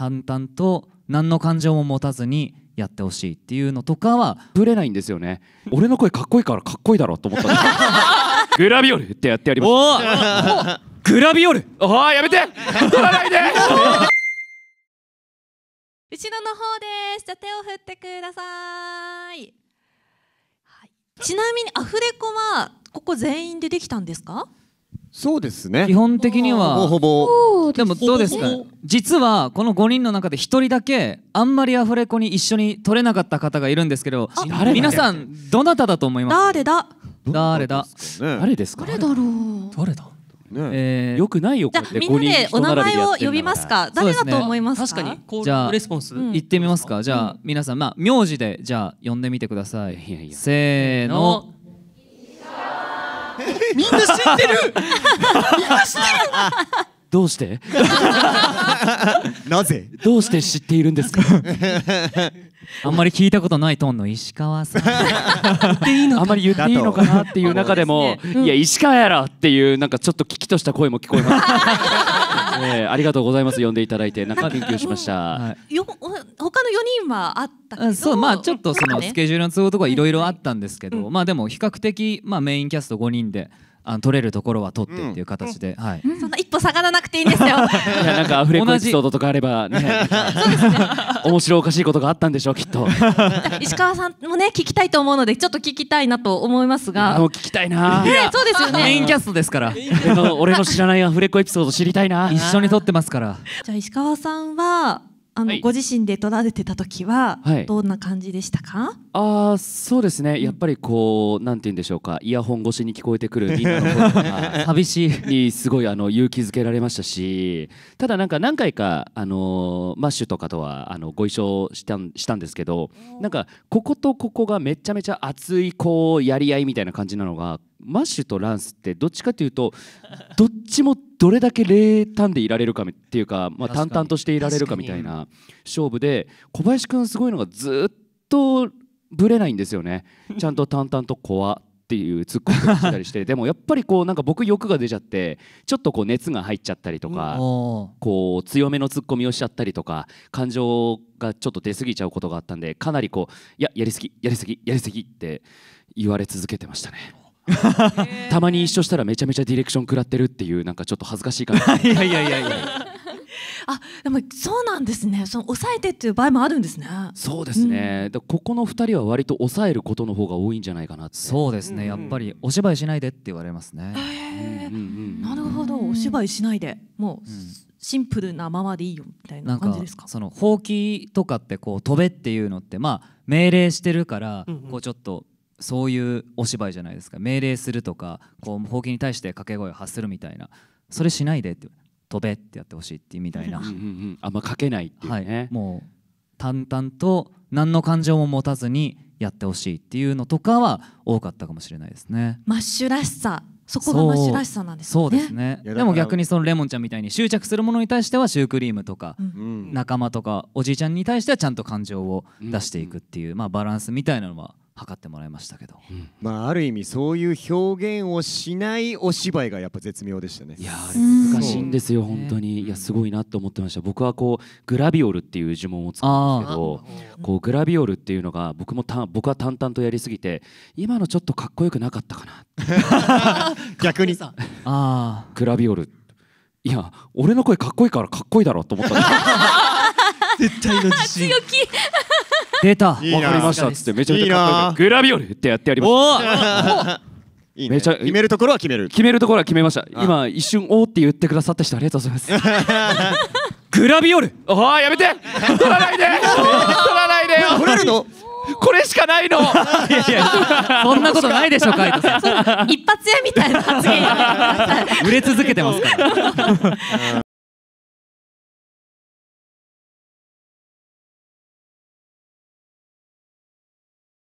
淡々と何の感情も持たずにやってほしいっていうのとかはぶれないんですよね 俺の声かっこいいからかっこいいだろうと思った グラビオルってやってやりますたグラビオルああやめて取らないで 後ろの方ですじゃ手を振ってください、はい、ちなみにアフレコはここ全員でできたんですかそうですね基本的にはほぼほぼでもどうですか実はこの5人の中で1人だけあんまりアフレコに一緒に撮れなかった方がいるんですけど皆さんどなただと思います誰だ誰だ誰ですか誰だろう誰だえよくないよこれみんなでお名前を呼びますか誰だと思いますか、ね、じゃあレスポンス、行ってみますかじゃあ、皆さんまあ名字でじゃあ呼んでみてくださいせーのみんな知ってるみんな知ってるどうして なぜどうして知っているんですか あんまり聞いたことないトーンの石川さん あんまり言っていいのかなっていう中でも、ねうん、いや石川やろっていうなんかちょっと危機とした声も聞こえますえー、ありがとうございます呼んでいただいて中んか研究しました、はい、よ他の四人はあったけどそうまあちょっとそのスケジュールの都合とかいろいろあったんですけど、まあでも比較的、まあ、メインキャスト五人で。あの取れるところは取ってっていう形で、はい、そんな一歩下がらなくていいんですよいやなんかアフレコエピソードとかあればねそうですね面白おかしいことがあったんでしょうきっと 石川さんもね聞きたいと思うのでちょっと聞きたいなと思いますがもう聞きたいな、ね、そうですよねメインキャストですから俺の知らないアフレコエピソード知りたいな一緒に撮ってますからじゃあ石川さんはあの、はい、ご自身で取られてた時は、どんな感じでしたかあそうですね、やっぱりこうなんて言うんでしょうかイヤホン越しに聞こえてくるニーナの声とか寂しいにすごいあの勇気づけられましたしただなんか何回かあのマッシュとかとはあのご一緒したんしたんですけどなんかこことここがめちゃめちゃ熱いこうやり合いみたいな感じなのがマッシュとランスってどっちかというとどっちもどれだけ冷淡でいられるかっていうか、まあ、淡々としていられるかみたいな勝負で小林君すごいのがずっとぶれないんですよね ちゃんと淡々と怖っていうツッコミをしたりしてでもやっぱりこうなんか僕欲が出ちゃってちょっとこう熱が入っちゃったりとか、うん、こう強めのツッコミをしちゃったりとか感情がちょっと出過ぎちゃうことがあったんでかなりこういややりすぎやりすぎやりすぎって言われ続けてましたね。たまに一緒したらめちゃめちゃディレクション食らってるっていうなんかちょっと恥ずかしい感じ いやいやいやいやあでもそうなんですねその抑えてっていう場合もあるんですねそうですね、うん、ここの2人は割と抑えることの方が多いんじゃないかなってそうですね、やっぱりお芝居しないでって言われますね、なるほどお芝居しないでもう、シンプルなままでいいよみたいな感じですかそのうきとかってこう飛べっていうのってまあ命令してるから、こうちょっとそういうお芝居じゃないですか命令するとかこうほうきに対して掛け声を発するみたいなそれしないでって飛べってやってほしいっていうみたいなあんまかけないっていうね、はい、もう淡々と何の感情も持たずにやってほしいっていうのとかは多かったかもしれないですねマッシュらしさそこがマッシュらしさなんですねそうですねでも逆にそのレモンちゃんみたいに執着するものに対してはシュークリームとか、うん、仲間とかおじいちゃんに対してはちゃんと感情を出していくっていう、うん、まあバランスみたいなのは測ってもらいましたけど、うん、まあ、ある意味そういう表現をしないお芝居がやっぱ絶妙でしたねいや難しいんですよ本当にいやすごいなと思ってました僕はこうグラビオルっていう呪文を使うんですけどこうグラビオルっていうのが僕もた僕は淡々とやりすぎて今のちょっとかっこよくなかったかな 逆にさあグラビオルいや俺の声かっこいいからかっこいいだろと思ったんです 絶対の自信 強気出たわかりましたっつってめちゃめちゃグラビオルってやってやりましたいいね、めちゃ決めるところは決める決めるところは決めました今一瞬おーって言ってくださった人ありがとうございます グラビオルああやめて取らないで 取らないでよ取れるのこれしかないの いやいやそんなことないでしょカ一発屋みたいな発言売れ続けてますから